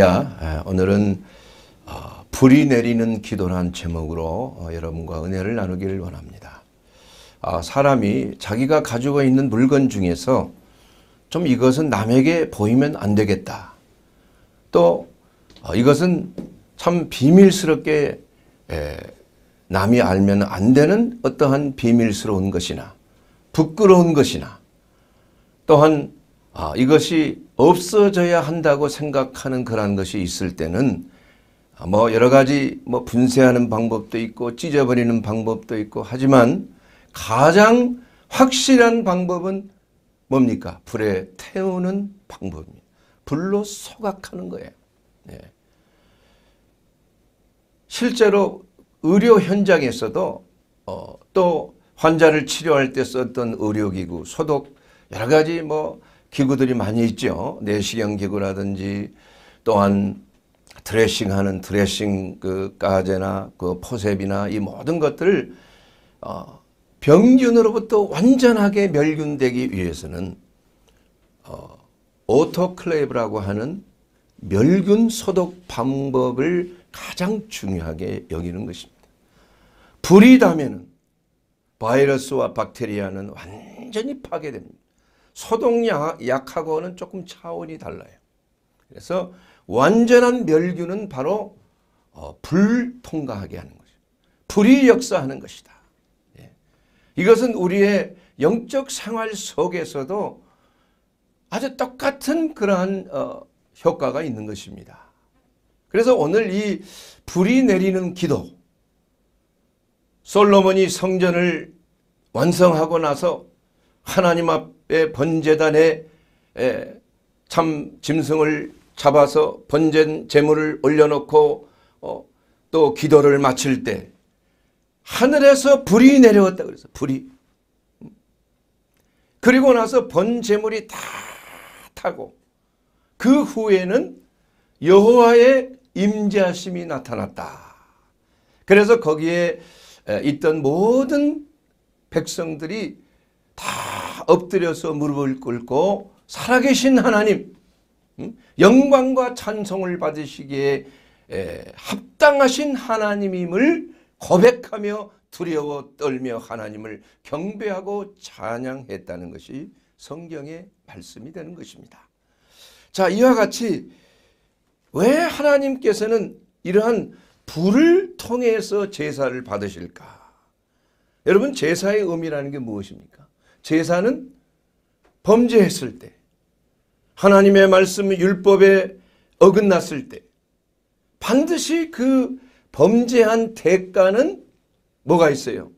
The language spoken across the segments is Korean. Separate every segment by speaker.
Speaker 1: 할렐루야. 오늘은 어, 불이 내리는 기도란 제목으로 어, 여러분과 은혜를 나누기를 원합니다. 아, 사람이 자기가 가지고 있는 물건 중에서 좀 이것은 남에게 보이면 안 되겠다. 또 어, 이것은 참 비밀스럽게 남이 알면 안 되는 어떠한 비밀스러운 것이나 부끄러운 것이나 또한 아, 이것이 없어져야 한다고 생각하는 그런 것이 있을 때는 뭐 여러 가지 뭐 분쇄하는 방법도 있고 찢어버리는 방법도 있고 하지만 가장 확실한 방법은 뭡니까? 불에 태우는 방법입니다. 불로 소각하는 거예요. 예. 실제로 의료 현장에서도 어, 또 환자를 치료할 때 썼던 의료기구, 소독, 여러 가지 뭐 기구들이 많이 있죠. 내시경 기구라든지 또한 드레싱하는 드레싱 그 가제나 그 포셉이나 이 모든 것들을 어 병균으로부터 완전하게 멸균되기 위해서는 어 오토클레이브라고 하는 멸균 소독 방법을 가장 중요하게 여기는 것입니다. 불이 닿면 바이러스와 박테리아는 완전히 파괴됩니다. 소독약하고는 조금 차원이 달라요. 그래서 완전한 멸균은 바로 어, 불통과하게 하는 거죠. 불이 역사하는 것이다. 예. 이것은 우리의 영적 생활 속에서도 아주 똑같은 그러한 어, 효과가 있는 것입니다. 그래서 오늘 이 불이 내리는 기도 솔로몬이 성전을 완성하고 나서 하나님 앞에 번제단에 참 짐승을 잡아서 번제 제물을 올려놓고 어, 또 기도를 마칠 때 하늘에서 불이 내려왔다 그래서 불이 그리고 나서 번제물이 다 타고 그 후에는 여호와의 임재하심이 나타났다. 그래서 거기에 있던 모든 백성들이 다 엎드려서 무릎을 꿇고 살아계신 하나님 영광과 찬송을 받으시기에 합당하신 하나님임을 고백하며 두려워 떨며 하나님을 경배하고 찬양했다는 것이 성경의 말씀이 되는 것입니다. 자 이와 같이 왜 하나님께서는 이러한 불을 통해서 제사를 받으실까? 여러분 제사의 의미라는 게 무엇입니까? 제사는 범죄했을 때, 하나님의 말씀 율법에 어긋났을 때, 반드시 그 범죄한 대가는 뭐가 있어요?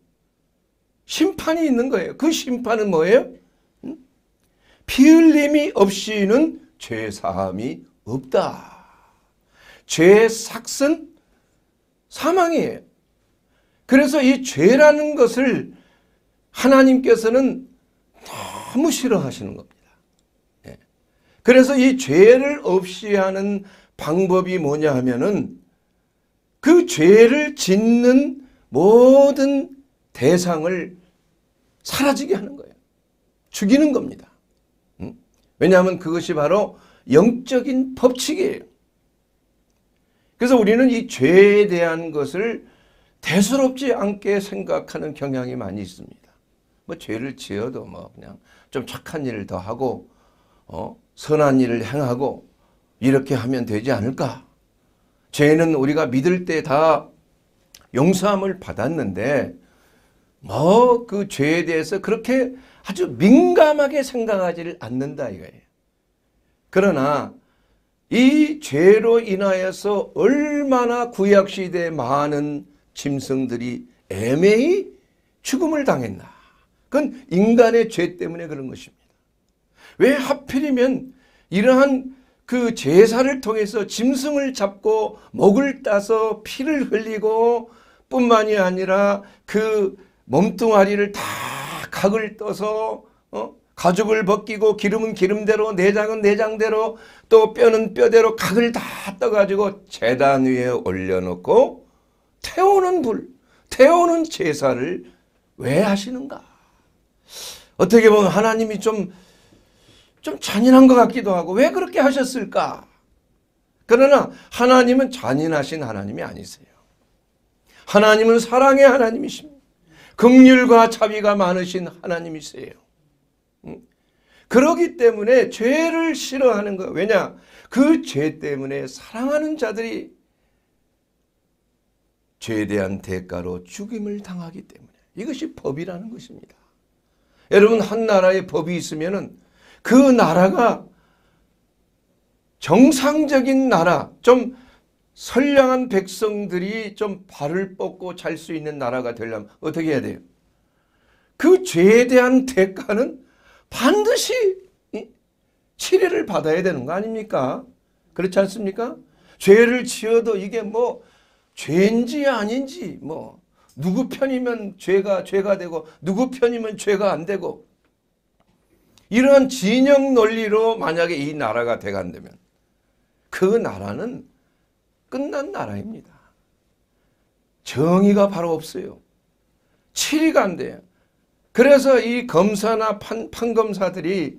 Speaker 1: 심판이 있는 거예요. 그 심판은 뭐예요? 피 흘림이 없이는 죄사함이 없다. 죄의 삭은 사망이에요. 그래서 이 죄라는 것을 하나님께서는 너무 싫어하시는 겁니다. 예. 그래서 이 죄를 없이 하는 방법이 뭐냐 하면은 그 죄를 짓는 모든 대상을 사라지게 하는 거예요. 죽이는 겁니다. 음? 왜냐하면 그것이 바로 영적인 법칙이에요. 그래서 우리는 이 죄에 대한 것을 대수롭지 않게 생각하는 경향이 많이 있습니다. 뭐 죄를 지어도 뭐 그냥 좀 착한 일을 더 하고 어? 선한 일을 행하고 이렇게 하면 되지 않을까? 죄는 우리가 믿을 때 다 용서함을 받았는데 뭐 그 죄에 대해서 그렇게 아주 민감하게 생각하지를 않는다 이거예요. 그러나 이 죄로 인하여서 얼마나 구약시대 많은 짐승들이 애매히 죽음을 당했나. 그건 인간의 죄 때문에 그런 것입니다. 왜 하필이면 이러한 그 제사를 통해서 짐승을 잡고 목을 따서 피를 흘리고 뿐만이 아니라 그 몸뚱아리를 다 각을 떠서 어? 가죽을 벗기고 기름은 기름대로 내장은 내장대로 또 뼈는 뼈대로 각을 다 떠가지고 재단 위에 올려놓고 태우는 불 태우는 제사를 왜 하시는가 어떻게 보면 하나님이 좀, 좀 잔인한 것 같기도 하고 왜 그렇게 하셨을까? 그러나 하나님은 잔인하신 하나님이 아니세요. 하나님은 사랑의 하나님이십니다. 극률과 자비가 많으신 하나님이세요. 그러기 때문에 죄를 싫어하는 거 왜냐? 그 죄 때문에 사랑하는 자들이 죄에 대한 대가로 죽임을 당하기 때문에 이것이 법이라는 것입니다. 여러분 한 나라에 법이 있으면그 나라가 정상적인 나라, 좀 선량한 백성들이 좀 발을 뻗고 잘 수 있는 나라가 되려면 어떻게 해야 돼요? 그 죄에 대한 대가는 반드시 치례를 받아야 되는 거 아닙니까? 그렇지 않습니까? 죄를 지어도 이게 뭐 죄인지 아닌지 뭐 누구 편이면 죄가 죄가 되고 누구 편이면 죄가 안 되고 이런 진영 논리로 만약에 이 나라가 돼간다면 그 나라는 끝난 나라입니다. 정의가 바로 없어요. 치리가 안 돼요. 그래서 이 검사나 판, 판검사들이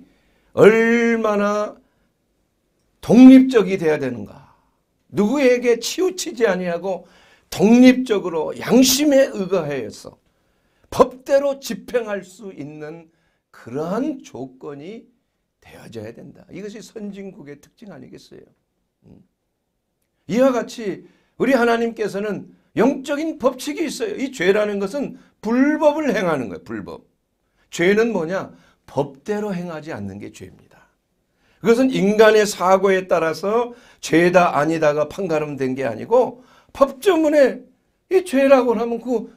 Speaker 1: 얼마나 독립적이 돼야 되는가. 누구에게 치우치지 아니하고 독립적으로 양심에 의거하여서 법대로 집행할 수 있는 그러한 조건이 되어져야 된다. 이것이 선진국의 특징 아니겠어요. 음. 이와 같이 우리 하나님께서는 영적인 법칙이 있어요. 이 죄라는 것은 불법을 행하는 거예요. 불법. 죄는 뭐냐? 법대로 행하지 않는 게 죄입니다. 그것은 인간의 사고에 따라서 죄다 아니다가 판가름된 게 아니고 법조문에 이 죄라고 하면 그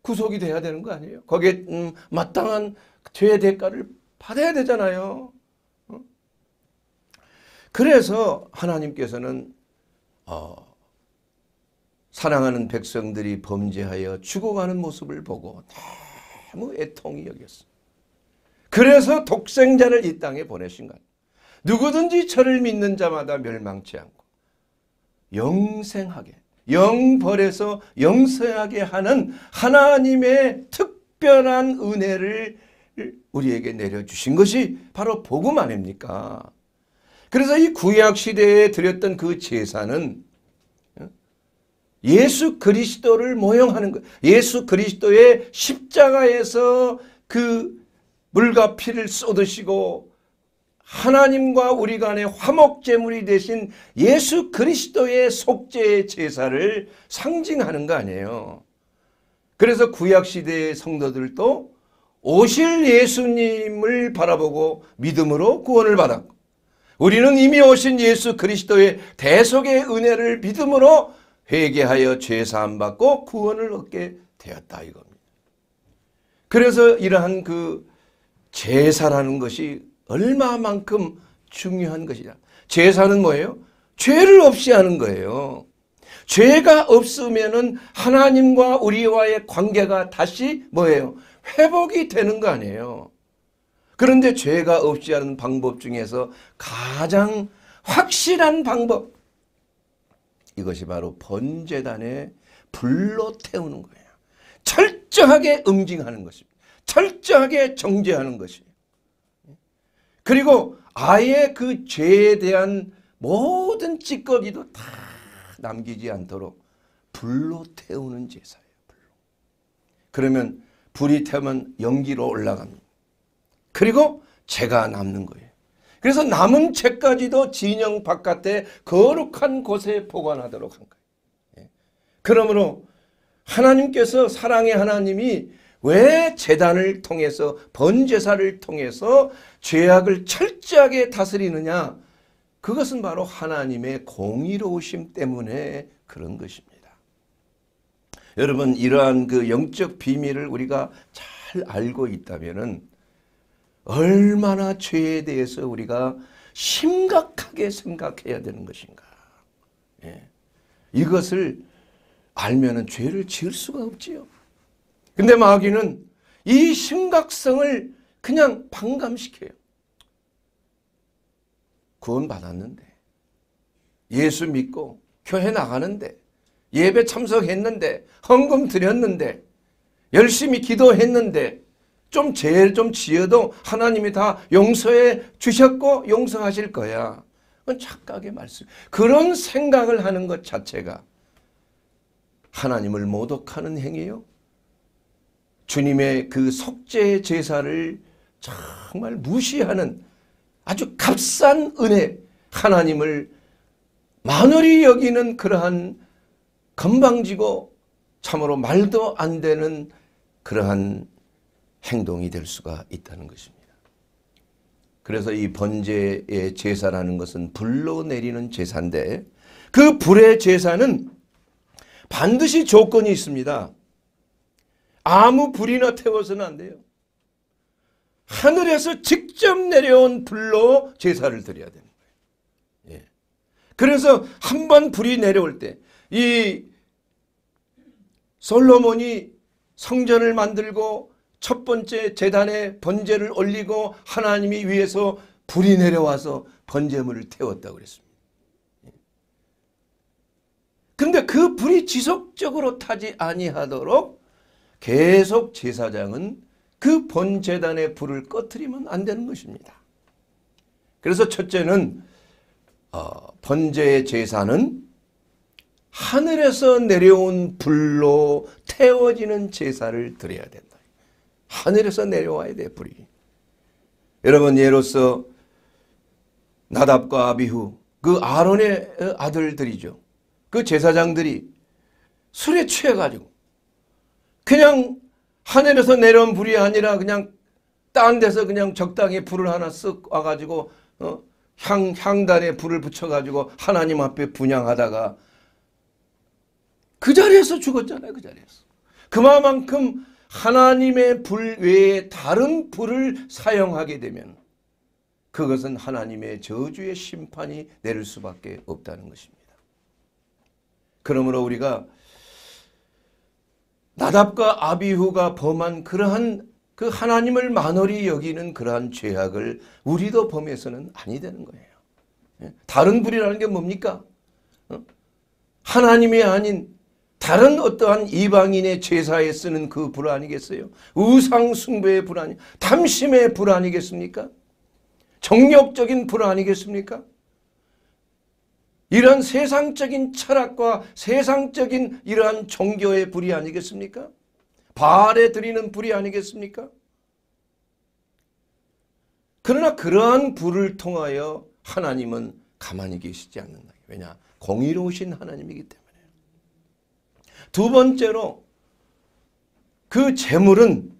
Speaker 1: 구속이 돼야 되는 거 아니에요? 거기에 음, 마땅한 죄 대가를 받아야 되잖아요. 어? 그래서 하나님께서는 어, 사랑하는 백성들이 범죄하여 죽어가는 모습을 보고 너무 애통이 여겼어요. 그래서 독생자를 이 땅에 보내신 것. 누구든지 저를 믿는 자마다 멸망치 않고 영생하게 영벌에서 영생하게 하는 하나님의 특별한 은혜를 우리에게 내려주신 것이 바로 복음 아닙니까? 그래서 이 구약 시대에 드렸던 그 제사는 예수 그리스도를 모형하는 것. 예수 그리스도의 십자가에서 그 물과 피를 쏟으시고 하나님과 우리 간의 화목제물이 되신 예수 그리스도의 속죄의 제사를 상징하는 거 아니에요. 그래서 구약시대의 성도들도 오실 예수님을 바라보고 믿음으로 구원을 받았고 우리는 이미 오신 예수 그리스도의 대속의 은혜를 믿음으로 회개하여 죄사함 받고 구원을 얻게 되었다 이겁니다. 그래서 이러한 그 제사라는 것이 얼마만큼 중요한 것이냐. 제사는 뭐예요? 죄를 없이 하는 거예요. 죄가 없으면은 하나님과 우리와의 관계가 다시 뭐예요? 회복이 되는 거 아니에요. 그런데 죄가 없이 하는 방법 중에서 가장 확실한 방법 이것이 바로 번제단에 불로 태우는 거예요. 철저하게 응징하는 것입니다. 철저하게 정죄하는 것입니다. 그리고 아예 그 죄에 대한 모든 찌꺼기도 다 남기지 않도록 불로 태우는 제사예요. 불로. 그러면 불이 태면 연기로 올라갑니다. 그리고 죄가 남는 거예요. 그래서 남은 채까지도 진영 바깥에 거룩한 곳에 보관하도록 한 거예요. 예. 그러므로 하나님께서 사랑의 하나님이 왜 재단을 통해서 번제사를 통해서 죄악을 철저하게 다스리느냐? 그것은 바로 하나님의 공의로우심 때문에 그런 것입니다. 여러분 이러한 그 영적 비밀을 우리가 잘 알고 있다면 얼마나 죄에 대해서 우리가 심각하게 생각해야 되는 것인가. 예. 이것을 알면 죄를 지을 수가 없지요. 근데 마귀는 이 심각성을 그냥 반감시켜요. 구원 받았는데 예수 믿고 교회 나가는데 예배 참석했는데 헌금 드렸는데 열심히 기도했는데 좀 제일 좀 지어도 하나님이 다 용서해 주셨고 용서하실 거야. 그건 착각의 말씀. 그런 생각을 하는 것 자체가 하나님을 모독하는 행위요. 주님의 그 속죄 제사를 정말 무시하는 아주 값싼 은혜 하나님을 마늘이 여기는 그러한 건방지고 참으로 말도 안 되는 그러한 행동이 될 수가 있다는 것입니다. 그래서 이 번제의 제사라는 것은 불로 내리는 제사인데 그 불의 제사는 반드시 조건이 있습니다. 아무 불이나 태워서는 안 돼요. 하늘에서 직접 내려온 불로 제사를 드려야 되는 거예요. 예. 그래서 한 번 불이 내려올 때 이 솔로몬이 성전을 만들고 첫 번째 재단에 번제를 올리고 하나님이 위에서 불이 내려와서 번제물을 태웠다고 그랬습니다. 예. 근데 그 불이 지속적으로 타지 아니하도록 계속 제사장은 그 본제단의 불을 꺼트리면 안 되는 것입니다. 그래서 첫째는 어, 번제의 제사는 하늘에서 내려온 불로 태워지는 제사를 드려야 된다. 하늘에서 내려와야 돼 불이. 여러분 예로서 나답과 아비후 그 아론의 아들들이죠. 그 제사장들이 술에 취해가지고 그냥 하늘에서 내려온 불이 아니라 그냥 딴 데서 그냥 적당히 불을 하나 쓱 와가지고 어? 향, 향단에 불을 붙여가지고 하나님 앞에 분양하다가 그 자리에서 죽었잖아요. 그 자리에서. 그만큼 하나님의 불 외에 다른 불을 사용하게 되면 그것은 하나님의 저주의 심판이 내릴 수밖에 없다는 것입니다. 그러므로 우리가 나답과 아비후가 범한 그러한 그 하나님을 만월히 여기는 그러한 죄악을 우리도 범해서는 아니 되는 거예요. 예? 다른 불이라는 게 뭡니까? 어? 하나님이 아닌 다른 어떠한 이방인의 제사에 쓰는 그 불 아니겠어요? 우상 숭배의 불 아니, 탐심의 불 아니겠습니까? 정력적인 불 아니겠습니까? 이런 세상적인 철학과 세상적인 이러한 종교의 불이 아니겠습니까? 바알에 드리는 불이 아니겠습니까? 그러나 그러한 불을 통하여 하나님은 가만히 계시지 않는다. 왜냐? 공의로우신 하나님이기 때문에. 두 번째로 그 재물은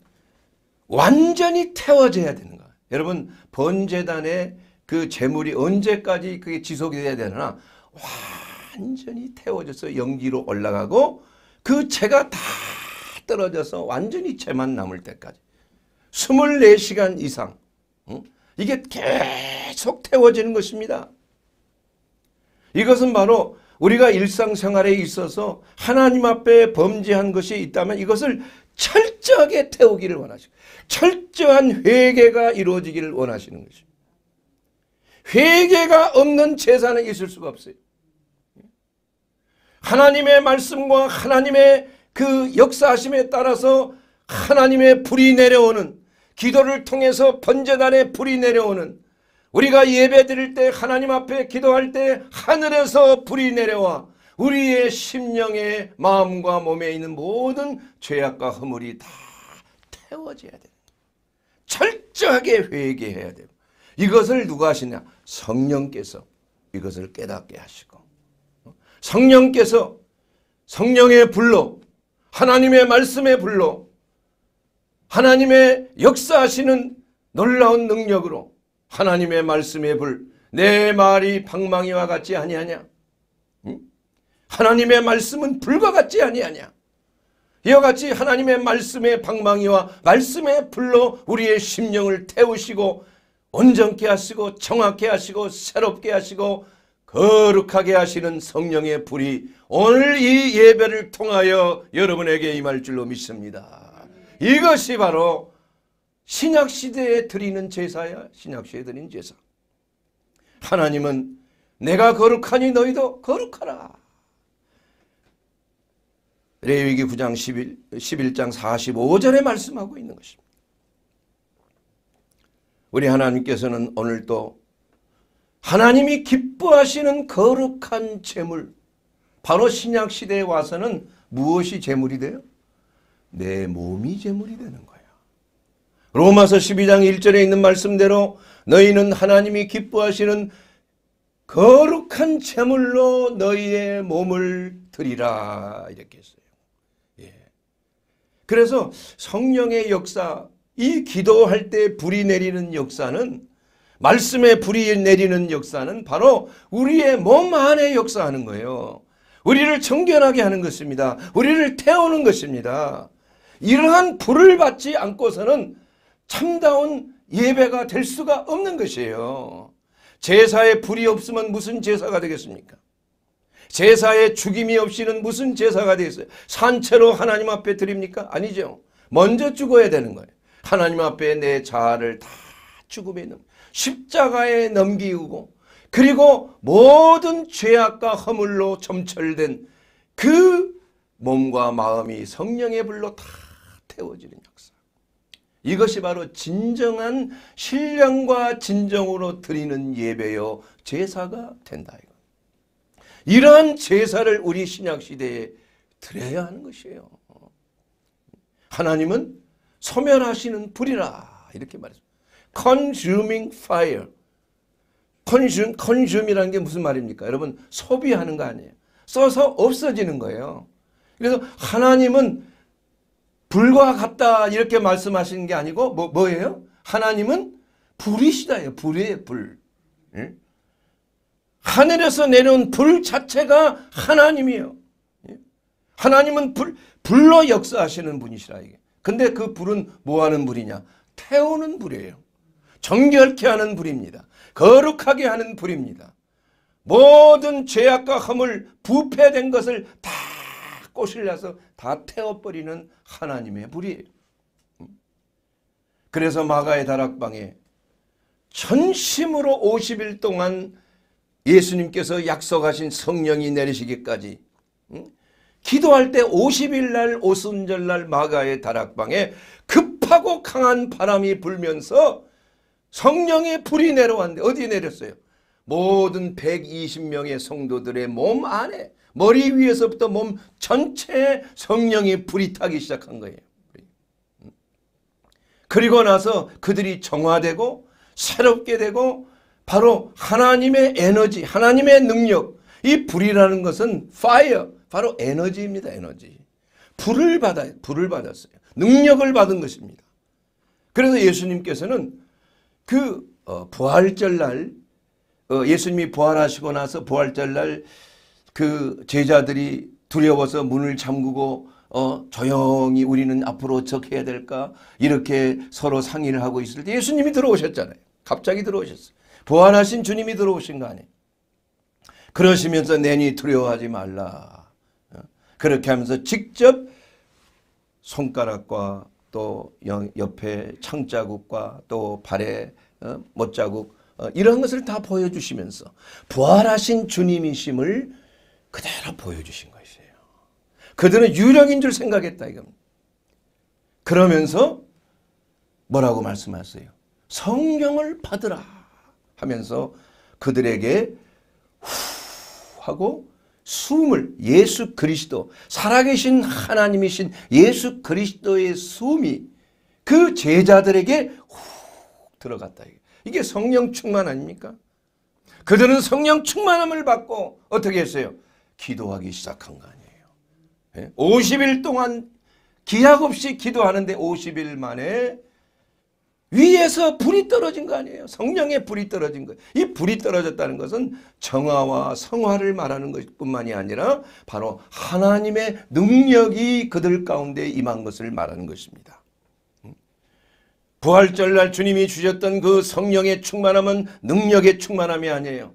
Speaker 1: 완전히 태워져야 되는 거예 여러분 번제단에 그 재물이 언제까지 그게 지속이 돼야 되나 완전히 태워져서 연기로 올라가고 그 채가 다 떨어져서 완전히 채만 남을 때까지 24시간 이상 이게 계속 태워지는 것입니다. 이것은 바로 우리가 일상생활에 있어서 하나님 앞에 범죄한 것이 있다면 이것을 철저하게 태우기를 원하시고 철저한 회개가 이루어지기를 원하시는 것입니다. 회개가 없는 재산은 있을 수가 없어요. 하나님의 말씀과 하나님의 그 역사하심에 따라서 하나님의 불이 내려오는 기도를 통해서 번제단의 불이 내려오는 우리가 예배 드릴 때 하나님 앞에 기도할 때 하늘에서 불이 내려와 우리의 심령의 마음과 몸에 있는 모든 죄악과 허물이 다 태워져야 됩니다. 철저하게 회개해야 됩니다. 이것을 누가 하시냐? 성령께서 이것을 깨닫게 하시고 성령께서 성령의 불로 하나님의 말씀의 불로 하나님의 역사하시는 놀라운 능력으로 하나님의 말씀의 불 내 말이 방망이와 같지 아니하냐 하나님의 말씀은 불과 같지 아니하냐 이와 같이 하나님의 말씀의 방망이와 말씀의 불로 우리의 심령을 태우시고 온전케 하시고 정확케 하시고 새롭게 하시고 거룩하게 하시는 성령의 불이 오늘 이 예배를 통하여 여러분에게 임할 줄로 믿습니다. 이것이 바로 신약시대에 드리는 제사야. 신약시대에 드리는 제사. 하나님은 내가 거룩하니 너희도 거룩하라. 레위기 9장 11, 11장 45절에 말씀하고 있는 것입니다. 우리 하나님께서는 오늘도 하나님이 기뻐하시는 거룩한 재물 바로 신약 시대에 와서는 무엇이 재물이 돼요? 내 몸이 재물이 되는 거예요. 로마서 12장 1절에 있는 말씀대로 너희는 하나님이 기뻐하시는 거룩한 제물로 너희의 몸을 드리라 이렇게 했어요. 예. 그래서 성령의 역사, 이 기도할 때 불이 내리는 역사는 말씀의 불이 내리는 역사는 바로 우리의 몸 안에 역사하는 거예요. 우리를 정결하게 하는 것입니다. 우리를 태우는 것입니다. 이러한 불을 받지 않고서는 참다운 예배가 될 수가 없는 것이에요. 제사에 불이 없으면 무슨 제사가 되겠습니까? 제사에 죽임이 없이는 무슨 제사가 되겠어요? 산채로 하나님 앞에 드립니까? 아니죠. 먼저 죽어야 되는 거예요. 하나님 앞에 내 자아를 다 죽음에 있 십자가에 넘기고 그리고 모든 죄악과 허물로 점철된 그 몸과 마음이 성령의 불로 다 태워지는 역사. 이것이 바로 진정한 신령과 진정으로 드리는 예배요 제사가 된다. 이거. 이런 제사를 우리 신약시대에 드려야 하는 것이에요. 하나님은 소멸하시는 불이라 이렇게 말했습니다. consuming fire. consume, consume이라는 게 무슨 말입니까? 여러분 소비하는 거 아니에요. 써서 없어지는 거예요. 그래서 하나님은 불과 같다 이렇게 말씀하시는 게 아니고 뭐, 뭐예요? 하나님은 불이시다예요. 불이에요. 불. 예? 하늘에서 내려온 불 자체가 하나님이에요. 예? 하나님은 불, 불로 역사하시는 분이시라 이게. 근데 그 불은 뭐 하는 불이냐? 태우는 불이에요. 정결케 하는 불입니다. 거룩하게 하는 불입니다. 모든 죄악과 허물, 부패된 것을 다 꼬실려서 다 태워버리는 하나님의 불이에요. 그래서 마가의 다락방에 전심으로 50일 동안 예수님께서 약속하신 성령이 내리시기까지 기도할 때 50일 날 오순절 날 마가의 다락방에 급하고 강한 바람이 불면서 성령의 불이 내려왔는데 어디에 내렸어요? 모든 120명의 성도들의 몸 안에 머리 위에서부터 몸 전체에 성령의 불이 타기 시작한 거예요. 그리고 나서 그들이 정화되고 새롭게 되고 바로 하나님의 에너지, 하나님의 능력 이 불이라는 것은 fire, 바로 에너지입니다. 에너지. 불을 받아 불을 받았어요. 능력을 받은 것입니다. 그래서 예수님께서는 그 어, 부활절 날 어, 예수님이 부활하시고 나서 부활절 날 그 제자들이 두려워서 문을 잠그고 어, 조용히 우리는 앞으로 어떻게 해야 될까 이렇게 서로 상의를 하고 있을 때 예수님이 들어오셨잖아요. 갑자기 들어오셨어요. 부활하신 주님이 들어오신 거 아니에요. 그러시면서 내니 두려워하지 말라. 어, 그렇게 하면서 직접 손가락과 또 옆에 창자국과 또 발에 못자국 어, 어, 이런 것을 다 보여주시면서 부활하신 주님이심을 그대로 보여주신 것이에요. 그들은 유령인 줄 생각했다 이겁니다. 그러면서 뭐라고 말씀하세요? 성경을 받으라 하면서 그들에게 후 하고 숨을 예수 그리스도 살아계신 하나님이신 예수 그리스도의 숨이 그 제자들에게 훅 들어갔다. 이게 성령 충만 아닙니까? 그들은 성령 충만함을 받고 어떻게 했어요? 기도하기 시작한 거 아니에요. 50일 예? 동안 기약 없이 기도하는데 50일 만에 위에서 불이 떨어진 거 아니에요. 성령의 불이 떨어진 거예요. 이 불이 떨어졌다는 것은 정화와 성화를 말하는 것뿐만이 아니라 바로 하나님의 능력이 그들 가운데 임한 것을 말하는 것입니다. 음. 부활절날 주님이 주셨던 그 성령의 충만함은 능력의 충만함이 아니에요.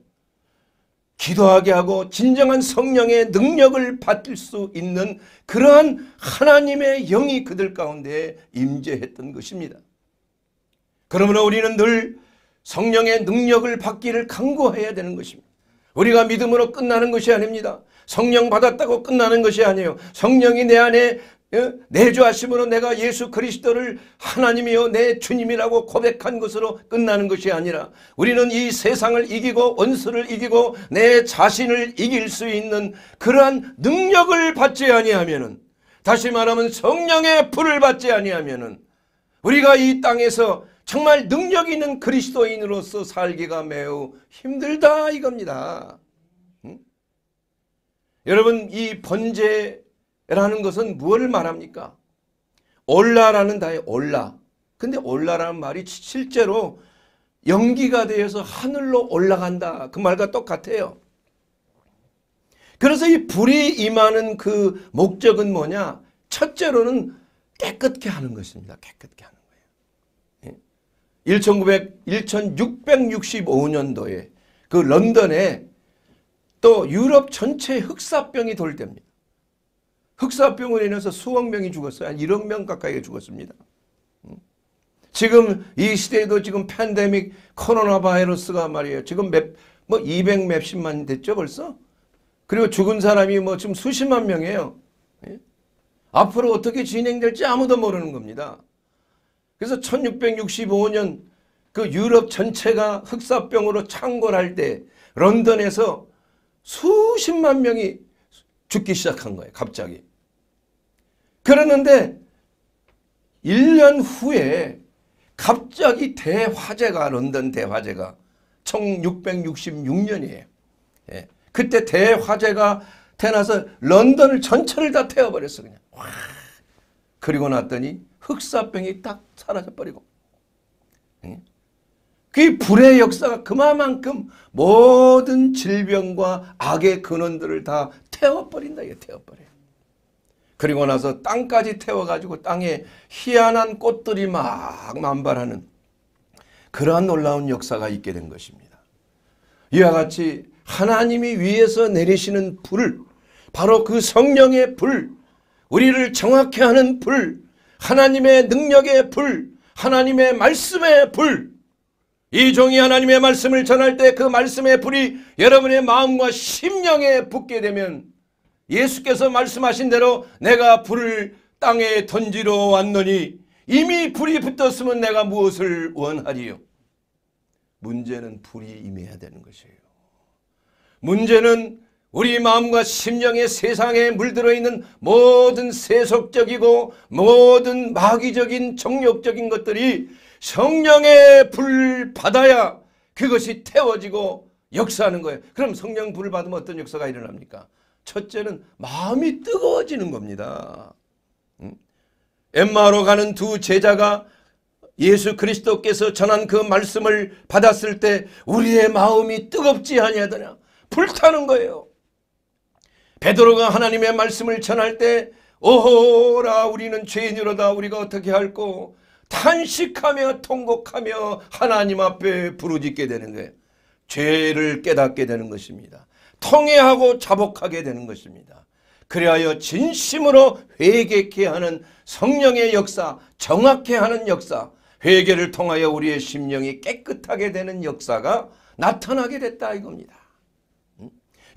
Speaker 1: 기도하게 하고 진정한 성령의 능력을 받을 수 있는 그러한 하나님의 영이 그들 가운데 임재했던 것입니다. 그러므로 우리는 늘 성령의 능력을 받기를 강구해야 되는 것입니다. 우리가 믿음으로 끝나는 것이 아닙니다. 성령 받았다고 끝나는 것이 아니에요. 성령이 내 안에 어, 내주하심으로 내가 예수 그리스도를 하나님이요 내 주님이라고 고백한 것으로 끝나는 것이 아니라 우리는 이 세상을 이기고 원수를 이기고 내 자신을 이길 수 있는 그러한 능력을 받지 아니하면은 다시 말하면 성령의 불을 받지 아니하면은 우리가 이 땅에서 정말 능력 있는 그리스도인으로서 살기가 매우 힘들다 이겁니다. 응? 여러분 이 번제라는 것은 무엇을 말합니까? 올라라는 다의 올라. 근데 올라라는 말이 실제로 연기가 되어서 하늘로 올라간다. 그 말과 똑같아요. 그래서 이 불이 임하는 그 목적은 뭐냐? 첫째로는 깨끗게 하는 것입니다. 깨끗게 하는 1900, 1665년도에 그 런던에 또 유럽 전체에 흑사병이 돌됩니다. 흑사병으로 인해서 수억 명이 죽었어요. 한 1억 명 가까이가 죽었습니다. 음. 지금 이 시대에도 지금 팬데믹 코로나 바이러스가 말이에요. 지금 몇, 뭐 200 몇십만 됐죠 벌써? 그리고 죽은 사람이 뭐 지금 수십만 명이에요. 예? 앞으로 어떻게 진행될지 아무도 모르는 겁니다. 그래서 1665년 그 유럽 전체가 흑사병으로 창궐할 때 런던에서 수십만 명이 죽기 시작한 거예요. 갑자기. 그랬는데 1년 후에 갑자기 대화재가 런던 대화재가 1666년이에요. 예. 그때 대화재가 태어나서 런던을 전체를 다 태워버렸어 그냥. 와. 그리고 났더니 흑사병이 딱 사라져버리고 그 불의 역사가 그만큼 모든 질병과 악의 근원들을 다 태워버린다. 이게 태워버려. 그리고 나서 땅까지 태워가지고 땅에 희한한 꽃들이 막 만발하는 그러한 놀라운 역사가 있게 된 것입니다. 이와 같이 하나님이 위에서 내리시는 불, 바로 그 성령의 불, 우리를 정확히 하는 불, 하나님의 능력의 불, 하나님의 말씀의 불. 이 종이 하나님의 말씀을 전할 때 그 말씀의 불이 여러분의 마음과 심령에 붙게 되면 예수께서 말씀하신 대로 내가 불을 땅에 던지러 왔느니 이미 불이 붙었으면 내가 무엇을 원하리요. 문제는 불이 임해야 되는 것이에요. 문제는 우리 마음과 심령의 세상에 물들어 있는 모든 세속적이고 모든 마귀적인 정욕적인 것들이 성령의 불 받아야 그것이 태워지고 역사하는 거예요. 그럼 성령 불을 받으면 어떤 역사가 일어납니까? 첫째는 마음이 뜨거워지는 겁니다. 엠마로 가는 두 제자가 예수 그리스도께서 전한 그 말씀을 받았을 때 우리의 마음이 뜨겁지 아니하더냐 불타는 거예요. 베드로가 하나님의 말씀을 전할 때 오호라 우리는 죄인이로다 우리가 어떻게 할꼬 탄식하며 통곡하며 하나님 앞에 부르짖게 되는 거예요. 죄를 깨닫게 되는 것입니다. 통회하고 자복하게 되는 것입니다. 그리하여 진심으로 회개케 하는 성령의 역사, 정확히 하는 역사, 회개를 통하여 우리의 심령이 깨끗하게 되는 역사가 나타나게 됐다 이겁니다.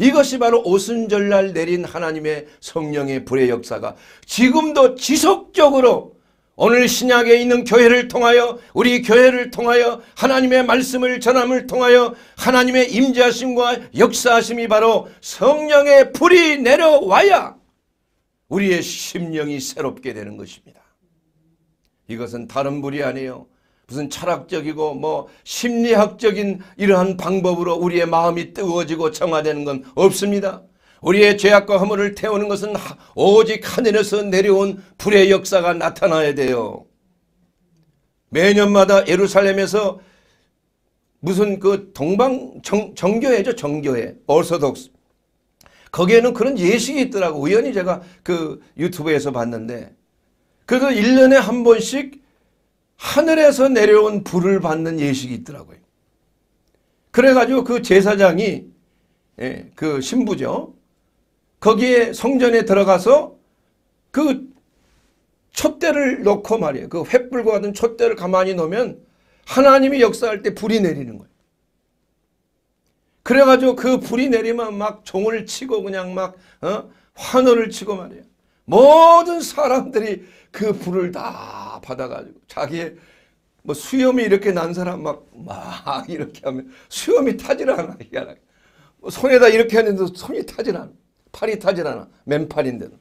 Speaker 1: 이것이 바로 오순절날 내린 하나님의 성령의 불의 역사가 지금도 지속적으로 오늘 신약에 있는 교회를 통하여 우리 교회를 통하여 하나님의 말씀을 전함을 통하여 하나님의 임재하심과 역사하심이 바로 성령의 불이 내려와야 우리의 심령이 새롭게 되는 것입니다. 이것은 다른 불이 아니에요. 무슨 철학적이고 뭐 심리학적인 이러한 방법으로 우리의 마음이 뜨거워지고 정화되는 건 없습니다. 우리의 죄악과 허물을 태우는 것은 오직 하늘에서 내려온 불의 역사가 나타나야 돼요. 매년마다 예루살렘에서 무슨 그 동방 정, 정교회죠 정교회 어서독스 거기에는 그런 예식이 있더라고 우연히 제가 그 유튜브에서 봤는데 그래서 1년에 한 번씩 하늘에서 내려온 불을 받는 예식이 있더라고요. 그래가지고 그 제사장이 예, 그 신부죠. 거기에 성전에 들어가서 그 촛대를 넣고 말이에요. 그 횃불과 같은 촛대를 가만히 놓으면 하나님이 역사할 때 불이 내리는 거예요. 그래가지고 그 불이 내리면 막 종을 치고 그냥 막 어? 환호를 치고 말이에요. 모든 사람들이 그 불을 다 받아가지고 자기의 뭐 수염이 이렇게 난 사람 막, 막 이렇게 하면 수염이 타질 않아. 희한하게. 뭐 손에다 이렇게 하는데도 손이 타질 않아. 팔이 타질 않아. 맨팔인데도.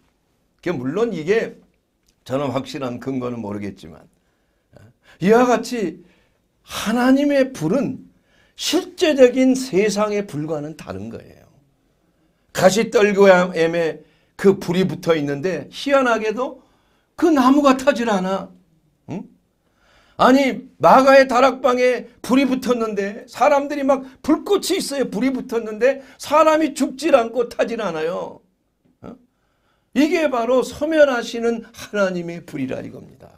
Speaker 1: 그 물론 이게 저는 확실한 근거는 모르겠지만 예. 이와 같이 하나님의 불은 실제적인 세상의 불과는 다른 거예요. 가시떨기암에 그 불이 붙어 있는데 희한하게도 그 나무가 타질 않아. 응? 아니 마가의 다락방에 불이 붙었는데 사람들이 막 불꽃이 있어요. 불이 붙었는데 사람이 죽질 않고 타질 않아요. 어? 이게 바로 소멸하시는 하나님의 불이라 이겁니다.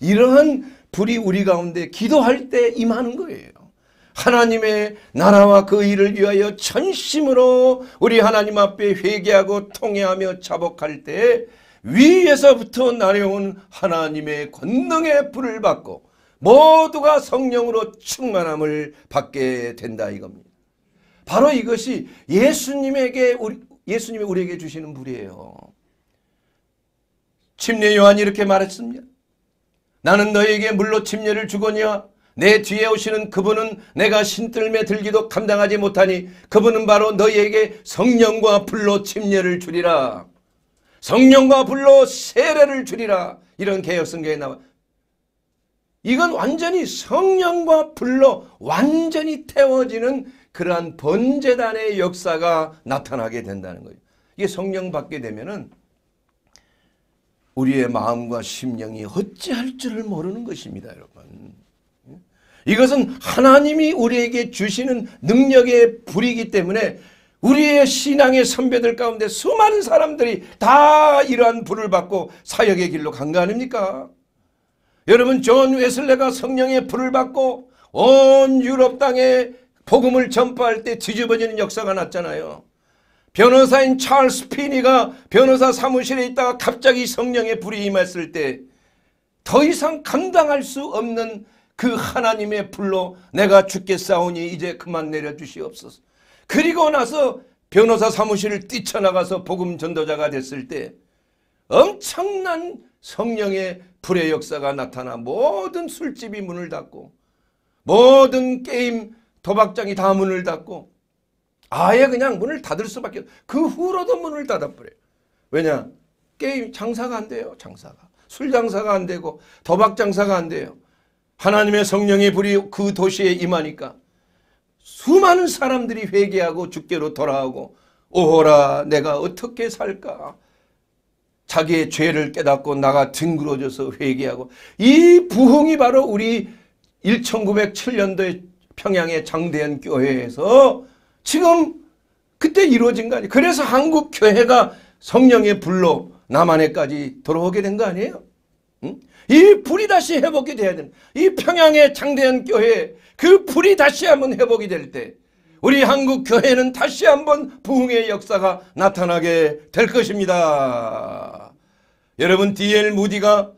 Speaker 1: 이러한 불이 우리 가운데 기도할 때 임하는 거예요. 하나님의 나라와 그 일을 위하여 전심으로 우리 하나님 앞에 회개하고 통회하며 자복할 때 위에서부터 내려온 하나님의 권능의 불을 받고 모두가 성령으로 충만함을 받게 된다 이겁니다. 바로 이것이 예수님에게 우리, 예수님이 우리에게 주시는 불이에요. 침례 요한이 이렇게 말했습니다. 나는 너에게 물로 침례를 주거니와 내 뒤에 오시는 그분은 내가 신들매 들기도 감당하지 못하니 그분은 바로 너희에게 성령과 불로 침례를 주리라. 성령과 불로 세례를 주리라. 이런 개혁성경에 나와. 이건 완전히 성령과 불로 완전히 태워지는 그러한 번제단의 역사가 나타나게 된다는 거예요. 이게 성령 받게 되면은 우리의 마음과 심령이 어찌할 줄을 모르는 것입니다, 여러분. 예? 이것은 하나님이 우리에게 주시는 능력의 불이기 때문에 우리의 신앙의 선배들 가운데 수많은 사람들이 다 이러한 불을 받고 사역의 길로 간 거 아닙니까? 여러분 존 웨슬레가 성령의 불을 받고 온 유럽 땅에 복음을 전파할 때 뒤집어지는 역사가 났잖아요. 변호사인 찰스 피니가 변호사 사무실에 있다가 갑자기 성령의 불이 임했을 때 더 이상 감당할 수 없는 그 하나님의 불로 내가 죽게 싸우니 이제 그만 내려주시옵소서. 그리고 나서 변호사 사무실을 뛰쳐나가서 복음 전도자가 됐을 때 엄청난 성령의 불의 역사가 나타나 모든 술집이 문을 닫고 모든 게임 도박장이 다 문을 닫고 아예 그냥 문을 닫을 수밖에 없어그 후로도 문을 닫아버려요. 왜냐? 게임 장사가 안 돼요. 장사가. 술 장사가 안 되고 도박 장사가 안 돼요. 하나님의 성령의 불이 그 도시에 임하니까 수많은 사람들이 회개하고 죽게로 돌아오고 오호라 내가 어떻게 살까 자기의 죄를 깨닫고 나가 뒹그러져서 회개하고 이 부흥이 바로 우리 1907년도에 평양의 장대현 교회에서 지금 그때 이루어진 거 아니에요. 그래서 한국 교회가 성령의 불로 남한에까지 들어오게 된 거 아니에요. 응? 이 불이 다시 회복이 돼야 되는 이 평양의 창대한 교회 그 불이 다시 한번 회복이 될 때 우리 한국 교회는 다시 한번 부흥의 역사가 나타나게 될 것입니다. 여러분 D.L. 무디가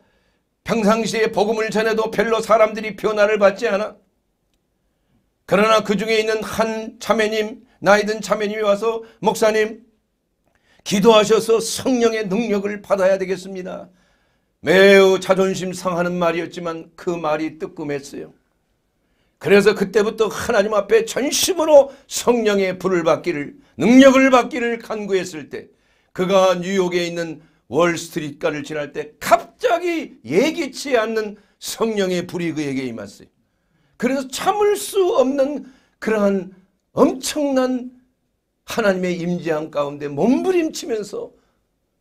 Speaker 1: 평상시에 복음을 전해도 별로 사람들이 변화를 받지 않아 그러나 그 중에 있는 한 자매님 나이든 자매님이 와서 목사님 기도하셔서 성령의 능력을 받아야 되겠습니다. 매우 자존심 상하는 말이었지만 그 말이 뜨끔했어요. 그래서 그때부터 하나님 앞에 전심으로 성령의 불을 받기를 능력을 받기를 간구했을 때 그가 뉴욕에 있는 월스트리트가를 지날 때 갑자기 예기치 않는 성령의 불이 그에게 임했어요. 그래서 참을 수 없는 그러한 엄청난 하나님의 임재함 가운데 몸부림치면서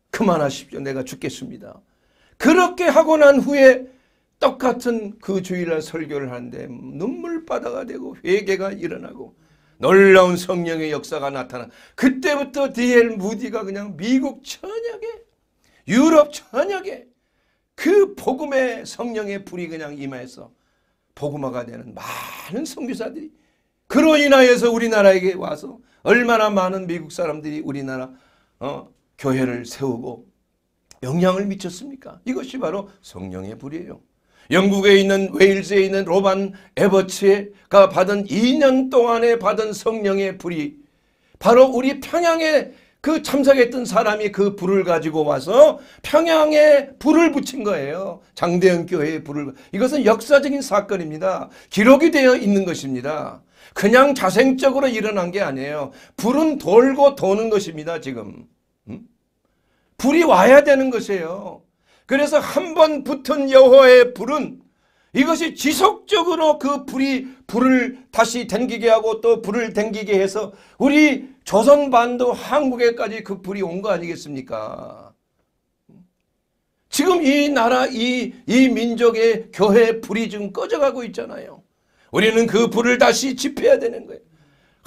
Speaker 1: 그만하십시오. 내가 죽겠습니다. 그렇게 하고 난 후에 똑같은 그 주일날 설교를 하는데 눈물바다가 되고 회개가 일어나고 놀라운 성령의 역사가 나타나 그때부터 디엘 무디가 그냥 미국 전역에 유럽 전역에 그 복음의 성령의 불이 그냥 임해서 복음화가 되는 많은 성교사들이 그로 인하여서 우리나라에게 와서 얼마나 많은 미국 사람들이 우리나라 어, 교회를 세우고 영향을 미쳤습니까? 이것이 바로 성령의 불이에요. 영국에 있는 웨일즈에 있는 로반 에버츠가 받은 2년 동안에 받은 성령의 불이 바로 우리 평양에 그 참석했던 사람이 그 불을 가지고 와서 평양에 불을 붙인 거예요. 장대현 교회에 불을. 이것은 역사적인 사건입니다. 기록이 되어 있는 것입니다. 그냥 자생적으로 일어난 게 아니에요. 불은 돌고 도는 것입니다. 지금. 불이 와야 되는 것이에요. 그래서 한번 붙은 여호와의 불은 이것이 지속적으로 그 불이 불을 다시 댕기게 하고 또 불을 댕기게 해서 우리 조선반도 한국에까지 그 불이 온 거 아니겠습니까? 지금 이 나라 이, 이 민족의 교회 불이 지금 꺼져가고 있잖아요. 우리는 그 불을 다시 지펴야 되는 거예요.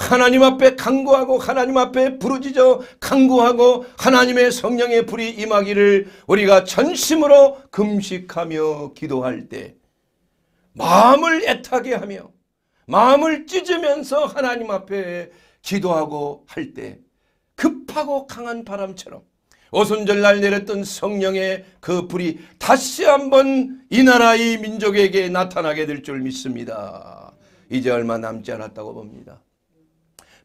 Speaker 1: 하나님 앞에 강구하고 하나님 앞에 부르짖어 강구하고 하나님의 성령의 불이 임하기를 우리가 전심으로 금식하며 기도할 때 마음을 애타게 하며 마음을 찢으면서 하나님 앞에 기도하고 할 때 급하고 강한 바람처럼 오순절날 내렸던 성령의 그 불이 다시 한번 이 나라 이 민족에게 나타나게 될 줄 믿습니다. 이제 얼마 남지 않았다고 봅니다.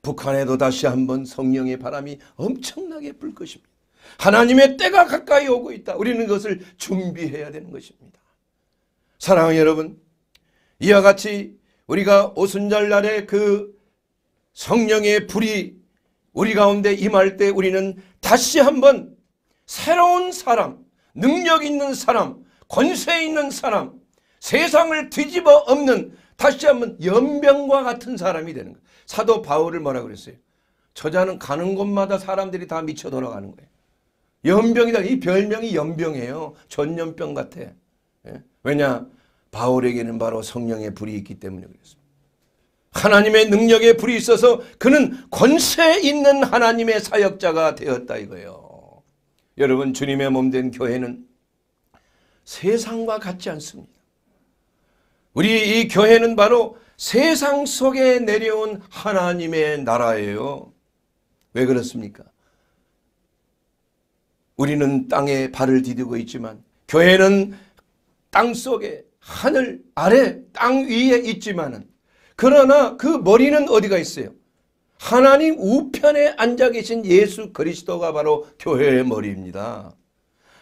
Speaker 1: 북한에도 다시 한번 성령의 바람이 엄청나게 불 것입니다. 하나님의 때가 가까이 오고 있다. 우리는 그것을 준비해야 되는 것입니다. 사랑하는 여러분, 이와 같이 우리가 오순절 날에 그 성령의 불이 우리 가운데 임할 때 우리는 다시 한번 새로운 사람, 능력 있는 사람, 권세 있는 사람, 세상을 뒤집어 엎는 다시 한번 연병과 같은 사람이 되는 것. 사도 바울을 뭐라 그랬어요? 저자는 가는 곳마다 사람들이 다 미쳐 돌아가는 거예요. 연병이다. 이 별명이 연병이에요. 전염병 같아. 예? 왜냐? 바울에게는 바로 성령의 불이 있기 때문에 그랬습니다. 하나님의 능력의 불이 있어서 그는 권세 있는 하나님의 사역자가 되었다 이거예요. 여러분 주님의 몸 된 교회는 세상과 같지 않습니다. 우리 이 교회는 바로 세상 속에 내려온 하나님의 나라예요. 왜 그렇습니까? 우리는 땅에 발을 디디고 있지만 교회는 땅 속에 하늘 아래 땅 위에 있지만은 그러나 그 머리는 어디가 있어요? 하나님 우편에 앉아 계신 예수 그리스도가 바로 교회의 머리입니다.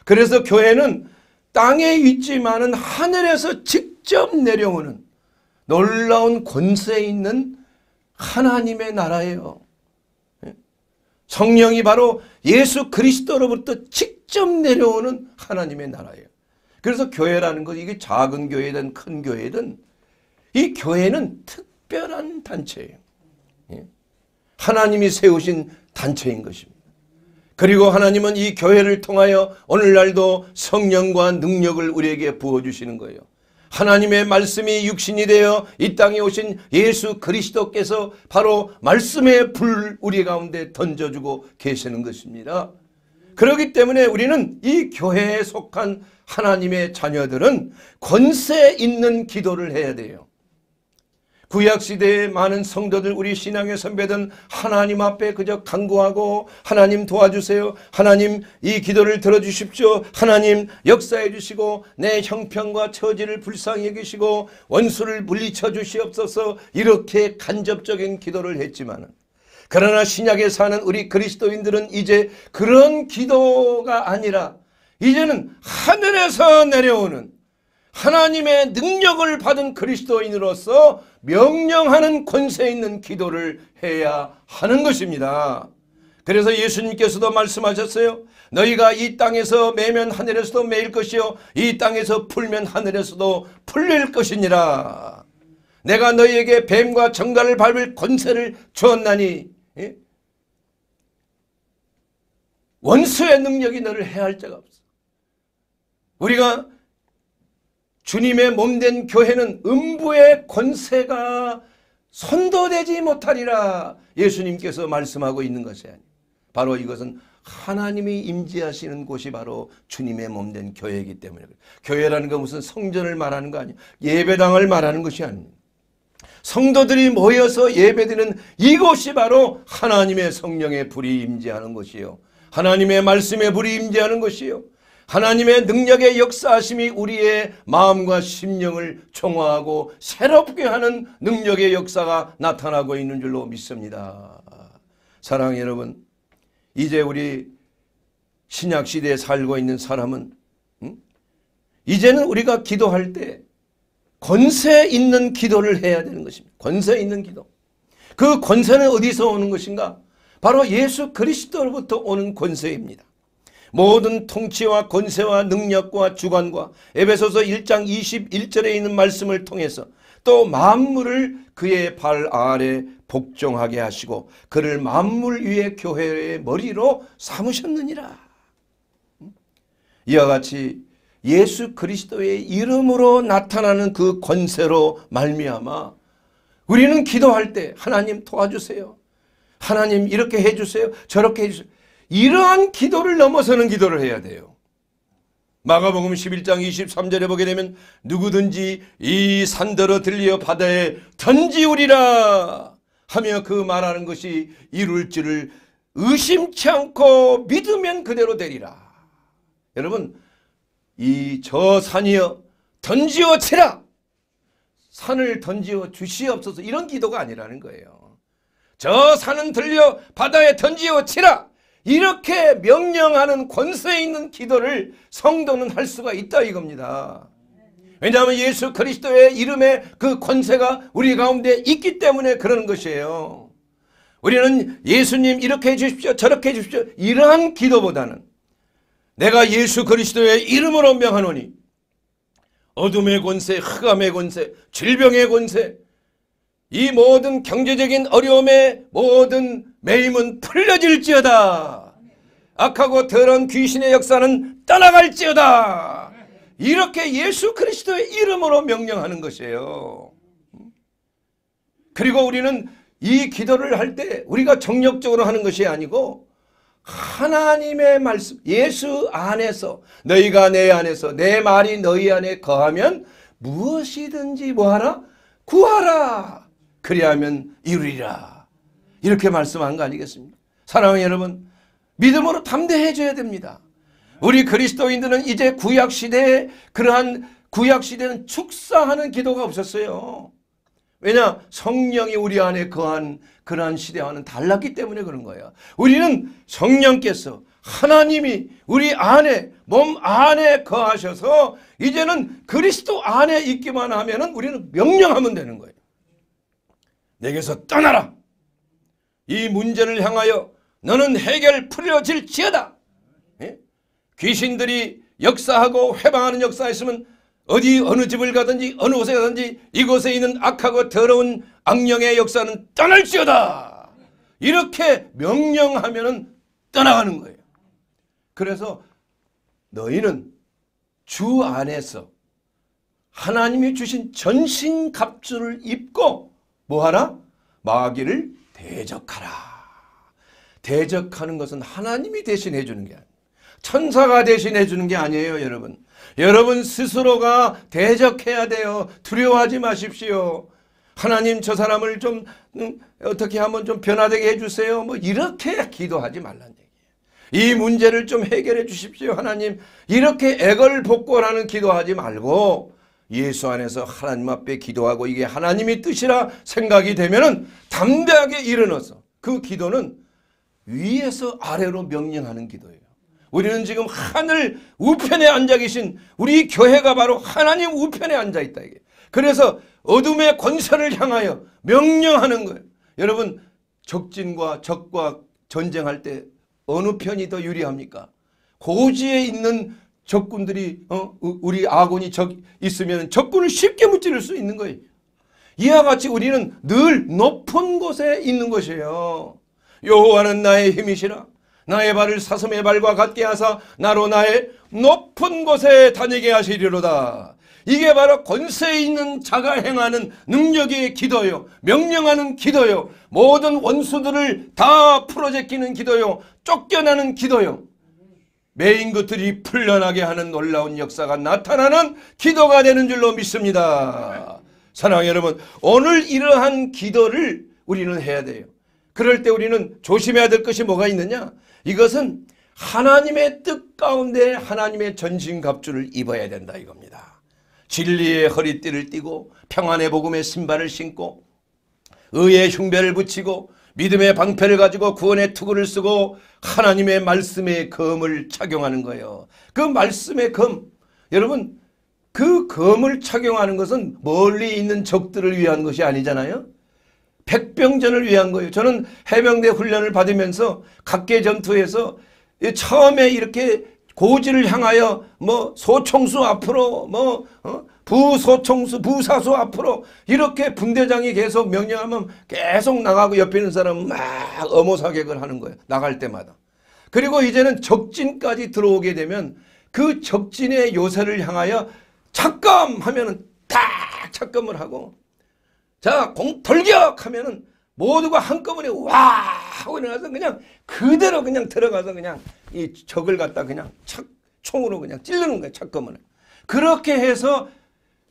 Speaker 1: 그래서 교회는 땅에 있지만은 하늘에서 직접 내려오는 놀라운 권세 있는 하나님의 나라예요. 예? 성령이 바로 예수 그리스도로부터 직접 내려오는 하나님의 나라예요. 그래서 교회라는 것 이게 작은 교회든 큰 교회든 이 교회는 특별한 단체예요. 예? 하나님이 세우신 단체인 것입니다. 그리고 하나님은 이 교회를 통하여 오늘날도 성령과 능력을 우리에게 부어주시는 거예요. 하나님의 말씀이 육신이 되어 이 땅에 오신 예수 그리스도께서 바로 말씀의 불 우리 가운데 던져주고 계시는 것입니다. 그렇기 때문에 우리는 이 교회에 속한 하나님의 자녀들은 권세 있는 기도를 해야 돼요. 구약시대의 많은 성도들 우리 신앙의 선배들 하나님 앞에 그저 간구하고 하나님 도와주세요. 하나님 이 기도를 들어주십시오. 하나님 역사해 주시고 내 형편과 처지를 불쌍히 여기시고 원수를 물리쳐 주시옵소서 이렇게 간접적인 기도를 했지만 그러나 신약에 사는 우리 그리스도인들은 이제 그런 기도가 아니라 이제는 하늘에서 내려오는 하나님의 능력을 받은 그리스도인으로서 명령하는 권세 있는 기도를 해야 하는 것입니다. 그래서 예수님께서도 말씀하셨어요. 너희가 이 땅에서 매면 하늘에서도 매일 것이요 이 땅에서 풀면 하늘에서도 풀릴 것이니라. 내가 너희에게 뱀과 정갈을 밟을 권세를 주었나니 예? 원수의 능력이 너를 해할 자가 없어. 우리가 주님의 몸된 교회는 음부의 권세가 선도되지 못하리라 예수님께서 말씀하고 있는 것이 아니에요. 바로 이것은 하나님이 임재하시는 곳이 바로 주님의 몸된 교회이기 때문에 교회라는 건 무슨 성전을 말하는 거 아니에요. 예배당을 말하는 것이 아닙니다. 성도들이 모여서 예배드리는 이곳이 바로 하나님의 성령의 불이 임재하는 곳이요. 하나님의 말씀의 불이 임재하는 것이요. 하나님의 능력의 역사하심이 우리의 마음과 심령을 청화하고 새롭게 하는 능력의 역사가 나타나고 있는 줄로 믿습니다. 사랑 여러분, 이제 우리 신약 시대에 살고 있는 사람은 이제는 우리가 기도할 때 권세 있는 기도를 해야 되는 것입니다. 권세 있는 기도. 그 권세는 어디서 오는 것인가? 바로 예수 그리스도로부터 오는 권세입니다. 모든 통치와 권세와 능력과 주관과 에베소서 1장 21절에 있는 말씀을 통해서 또 만물을 그의 발 아래 복종하게 하시고 그를 만물 위에 교회의 머리로 삼으셨느니라. 음? 이와 같이 예수 그리스도의 이름으로 나타나는 그 권세로 말미암아 우리는 기도할 때 하나님 도와주세요. 하나님 이렇게 해주세요. 저렇게 해주세요. 이러한 기도를 넘어서는 기도를 해야 돼요. 마가복음 11장 23절에 보게 되면 누구든지 이 산더러 들리 바다에 던지우리라 하며 그 말하는 것이 이룰 줄을 의심치 않고 믿으면 그대로 되리라. 여러분 이 저 산이여 던지어 치라 산을 던지어 주시옵소서 이런 기도가 아니라는 거예요. 저 산은 들려 바다에 던지어 치라 이렇게 명령하는 권세 있는 기도를 성도는 할 수가 있다 이겁니다. 왜냐하면 예수 그리스도의 이름의 그 권세가 우리 가운데 있기 때문에 그러는 것이에요. 우리는 예수님 이렇게 해주십시오 저렇게 해주십시오 이러한 기도보다는 내가 예수 그리스도의 이름으로 명하노니 어둠의 권세 흑암의 권세 질병의 권세 이 모든 경제적인 어려움의 모든 매임은 풀려질지어다. 악하고 더러운 귀신의 역사는 떠나갈지어다. 이렇게 예수 그리스도의 이름으로 명령하는 것이에요. 그리고 우리는 이 기도를 할 때 우리가 정력적으로 하는 것이 아니고 하나님의 말씀 예수 안에서 너희가 내 안에서 내 말이 너희 안에 거하면 무엇이든지 뭐하라 구하라 그리하면 이루리라 이렇게 말씀한 거 아니겠습니까? 사랑하는 여러분 믿음으로 담대해져야 됩니다. 우리 그리스도인들은 이제 구약시대에 그러한 구약시대는 축사하는 기도가 없었어요. 왜냐? 성령이 우리 안에 거한 그러한 시대와는 달랐기 때문에 그런 거예요. 우리는 성령께서 하나님이 우리 안에 몸 안에 거하셔서 이제는 그리스도 안에 있기만 하면 우리는 명령하면 되는 거예요. 내게서 떠나라. 이 문제를 향하여 너는 해결 풀려질지어다. 예? 귀신들이 역사하고 회방하는 역사 있으면 어디 어느 집을 가든지 어느 곳에 가든지 이곳에 있는 악하고 더러운 악령의 역사는 떠날지어다. 이렇게 명령하면은 떠나가는 거예요. 그래서 너희는 주 안에서 하나님이 주신 전신 갑주를 입고 뭐하나? 마귀를 대적하라. 대적하는 것은 하나님이 대신해 주는 게 아니에요. 천사가 대신해 주는 게 아니에요, 여러분. 여러분 스스로가 대적해야 돼요. 두려워하지 마십시오. 하나님 저 사람을 좀 음, 어떻게 하면 좀 변화되게 해주세요. 뭐 이렇게 기도하지 말란 얘기예요. 이 문제를 좀 해결해 주십시오. 하나님 이렇게 애걸복걸하는 기도하지 말고 예수 안에서 하나님 앞에 기도하고 이게 하나님의 뜻이라 생각이 되면은 담대하게 일어나서 그 기도는 위에서 아래로 명령하는 기도예요. 우리는 지금 하늘 우편에 앉아 계신 우리 교회가 바로 하나님 우편에 앉아 있다 이게. 그래서 어둠의 권세를 향하여 명령하는 거예요. 여러분 적진과 적과 전쟁할 때 어느 편이 더 유리합니까? 고지에 있는 적군들이 어? 우리 아군이 적 있으면 적군을 쉽게 무찌를 수 있는 거예요. 이와 같이 우리는 늘 높은 곳에 있는 것이에요. 여호와는 나의 힘이시라. 나의 발을 사슴의 발과 같게 하사 나로 나의 높은 곳에 다니게 하시리로다. 이게 바로 권세 있는 자가 행하는 능력의 기도요. 명령하는 기도요. 모든 원수들을 다 풀어제끼는 기도요. 쫓겨나는 기도요. 메인 것들이 풀려나게 하는 놀라운 역사가 나타나는 기도가 되는 줄로 믿습니다. 사랑 여러분 오늘 이러한 기도를 우리는 해야 돼요. 그럴 때 우리는 조심해야 될 것이 뭐가 있느냐? 이것은 하나님의 뜻 가운데 하나님의 전신갑주를 입어야 된다 이겁니다. 진리의 허리띠를 띠고 평안의 복음의 신발을 신고 의의 흉배를 붙이고 믿음의 방패를 가지고 구원의 투구를 쓰고 하나님의 말씀의 검을 착용하는 거예요. 그 말씀의 검. 여러분 그 검을 착용하는 것은 멀리 있는 적들을 위한 것이 아니잖아요. 백병전을 위한 거예요. 저는 해병대 훈련을 받으면서 각계 전투에서 처음에 이렇게 고지를 향하여 뭐 소총수 앞으로 뭐 어? 부소총수 부사수 앞으로 이렇게 분대장이 계속 명령하면 계속 나가고 옆에 있는 사람은 막 어모사격을 하는 거예요. 나갈 때마다. 그리고 이제는 적진까지 들어오게 되면 그 적진의 요새를 향하여 착검 하면은 딱착검을 하고 자공 돌격 하면은 모두가 한꺼번에 와 하고 일어나서 그냥 그대로 그냥 들어가서 그냥 이 적을 갖다 그냥 착 총으로 그냥 찌르는 거예요. 착검을. 그렇게 해서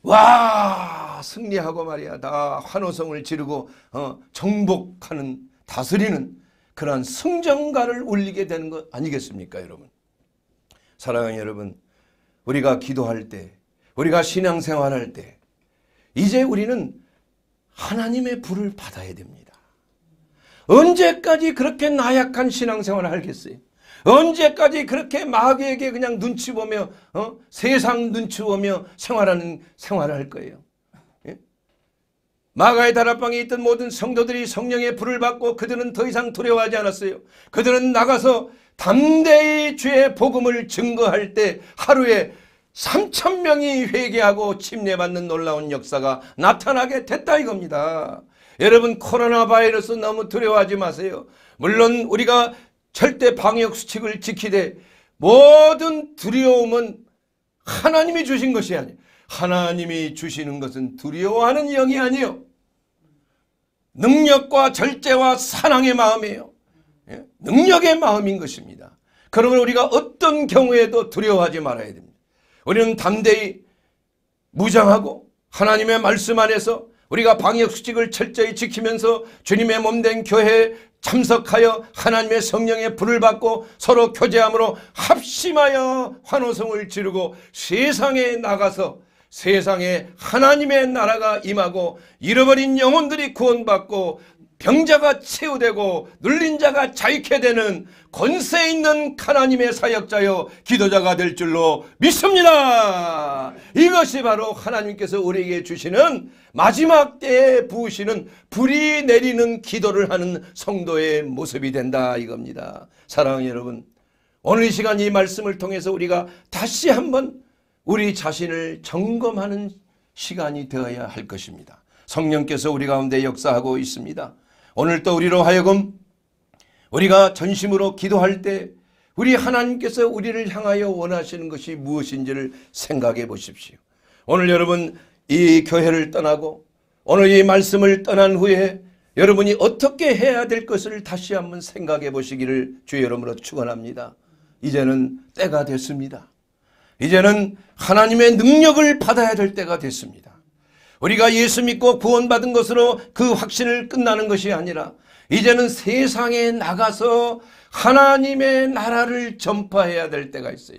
Speaker 1: 와 승리하고 말이야 다 환호성을 지르고 어, 정복하는 다스리는 그러한 승전가를 올리게 되는 것 아니겠습니까 여러분 사랑하는 여러분 우리가 기도할 때 우리가 신앙생활할 때 이제 우리는 하나님의 불을 받아야 됩니다 언제까지 그렇게 나약한 신앙생활을 하겠어요 언제까지 그렇게 마귀에게 그냥 눈치 보며 어? 세상 눈치 보며 생활하는 생활을 할 거예요. 예? 마가의 다락방에 있던 모든 성도들이 성령의 불을 받고 그들은 더 이상 두려워하지 않았어요. 그들은 나가서 담대히 주의 복음을 증거할 때 하루에 3천 명이 회개하고 침례받는 놀라운 역사가 나타나게 됐다 이겁니다. 여러분 코로나 바이러스 너무 두려워하지 마세요. 물론 우리가 절대 방역수칙을 지키되 모든 두려움은 하나님이 주신 것이 아니에요. 하나님이 주시는 것은 두려워하는 영이 아니요. 능력과 절제와 사랑의 마음이에요. 예? 능력의 마음인 것입니다. 그러면 우리가 어떤 경우에도 두려워하지 말아야 됩니다. 우리는 담대히 무장하고 하나님의 말씀 안에서 우리가 방역수칙을 철저히 지키면서 주님의 몸 된 교회 참석하여 하나님의 성령의 불을 받고 서로 교제함으로 합심하여 환호성을 지르고 세상에 나가서 세상에 하나님의 나라가 임하고 잃어버린 영혼들이 구원받고 병자가 치유되고 눌린 자가 자유케 되는 권세 있는 하나님의 사역자여 기도자가 될 줄로 믿습니다. 이것이 바로 하나님께서 우리에게 주시는 마지막 때에 부으시는 불이 내리는 기도를 하는 성도의 모습이 된다 이겁니다. 사랑하는 여러분 오늘 이 시간 이 말씀을 통해서 우리가 다시 한번 우리 자신을 점검하는 시간이 되어야 할 것입니다. 성령께서 우리 가운데 역사하고 있습니다. 오늘도 우리로 하여금 우리가 전심으로 기도할 때 우리 하나님께서 우리를 향하여 원하시는 것이 무엇인지를 생각해 보십시오. 오늘 여러분 이 교회를 떠나고 오늘 이 말씀을 떠난 후에 여러분이 어떻게 해야 될 것을 다시 한번 생각해 보시기를 주의 여러분으로 축원합니다. 이제는 때가 됐습니다. 이제는 하나님의 능력을 받아야 될 때가 됐습니다. 우리가 예수 믿고 구원받은 것으로 그 확신을 끝나는 것이 아니라 이제는 세상에 나가서 하나님의 나라를 전파해야 될 때가 있어요.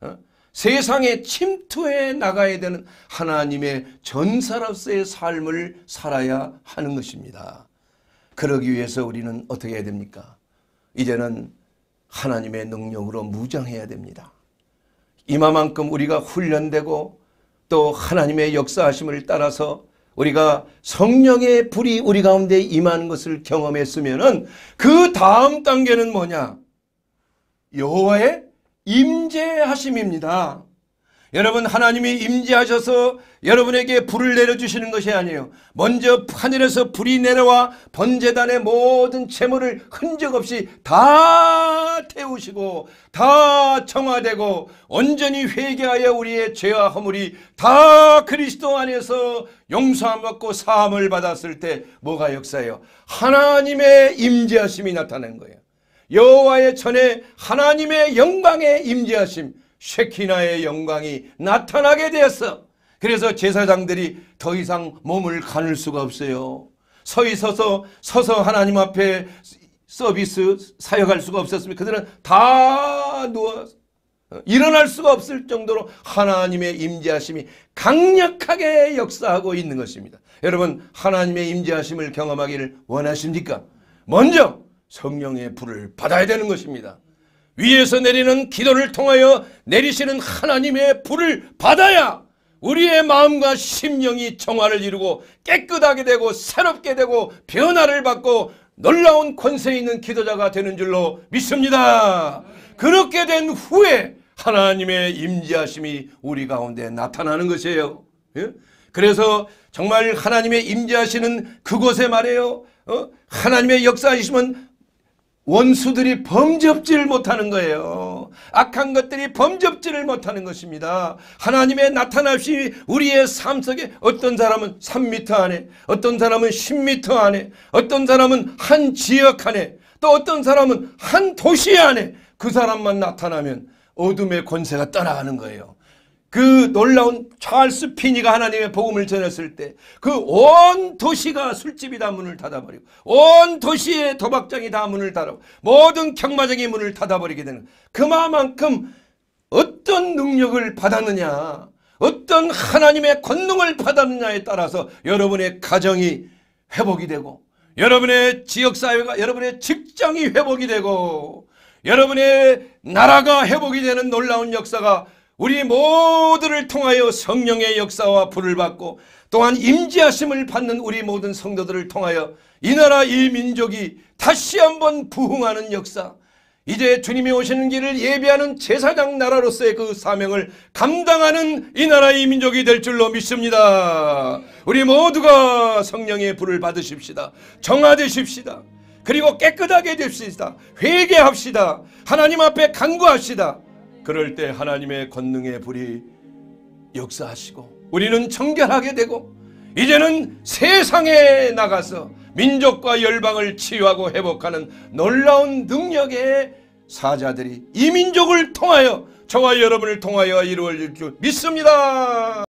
Speaker 1: 어? 세상에 침투해 나가야 되는 하나님의 전사로서의 삶을 살아야 하는 것입니다. 그러기 위해서 우리는 어떻게 해야 됩니까? 이제는 하나님의 능력으로 무장해야 됩니다. 이마만큼 우리가 훈련되고 또 하나님의 역사하심을 따라서 우리가 성령의 불이 우리 가운데 임한 것을 경험했으면은 그 다음 단계는 뭐냐? 여호와의 임재하심입니다. 여러분 하나님이 임재하셔서 여러분에게 불을 내려주시는 것이 아니에요. 먼저 하늘에서 불이 내려와 번제단의 모든 채물을 흔적 없이 다 태우시고 다 정화되고 온전히 회개하여 우리의 죄와 허물이 다 그리스도 안에서 용서함 받고 사함을 받았을 때 뭐가 역사예요? 하나님의 임재하심이 나타난 거예요. 여호와의 전에 하나님의 영광의 임재하심 쉐키나의 영광이 나타나게 되었어. 그래서 제사장들이 더 이상 몸을 가눌 수가 없어요. 서 있어서 서서 하나님 앞에 서비스 사역할 수가 없었으면 그들은 다 누워 어, 일어날 수가 없을 정도로 하나님의 임재하심이 강력하게 역사하고 있는 것입니다. 여러분 하나님의 임재하심을 경험하기를 원하십니까? 먼저 성령의 불을 받아야 되는 것입니다. 위에서 내리는 기도를 통하여 내리시는 하나님의 불을 받아야 우리의 마음과 심령이 정화를 이루고 깨끗하게 되고 새롭게 되고 변화를 받고 놀라운 권세 있는 기도자가 되는 줄로 믿습니다. 그렇게 된 후에 하나님의 임재하심이 우리 가운데 나타나는 것이에요. 예? 그래서 정말 하나님의 임재하시는 그곳에 말해요. 어? 하나님의 역사하심은 원수들이 범접지를 못하는 거예요. 악한 것들이 범접지를 못하는 것입니다. 하나님의 나타나심이 우리의 삶 속에 어떤 사람은 3미터 안에, 어떤 사람은 10미터 안에, 어떤 사람은 한 지역 안에, 또 어떤 사람은 한 도시 안에 그 사람만 나타나면 어둠의 권세가 떠나가는 거예요. 그 놀라운 찰스 피니가 하나님의 복음을 전했을 때 그 온 도시가 술집이 다 문을 닫아버리고 온 도시의 도박장이 다 문을 닫아 모든 경마장이 문을 닫아버리게 되는 그만큼 마 어떤 능력을 받았느냐 어떤 하나님의 권능을 받았느냐에 따라서 여러분의 가정이 회복이 되고 여러분의 지역사회가 여러분의 직장이 회복이 되고 여러분의 나라가 회복이 되는 놀라운 역사가 우리 모두를 통하여 성령의 역사와 불을 받고 또한 임지하심을 받는 우리 모든 성도들을 통하여 이 나라 이 민족이 다시 한번 부흥하는 역사 이제 주님이 오시는 길을 예비하는 제사장 나라로서의 그 사명을 감당하는 이 나라 이 민족이 될 줄로 믿습니다. 우리 모두가 성령의 불을 받으십시다. 정화되십시다. 그리고 깨끗하게 됩시다. 회개합시다. 하나님 앞에 간구합시다. 그럴 때 하나님의 권능의 불이 역사하시고 우리는 청결하게 되고 이제는 세상에 나가서 민족과 열방을 치유하고 회복하는 놀라운 능력의 사자들이 이 민족을 통하여 저와 여러분을 통하여 이루어질 줄 믿습니다.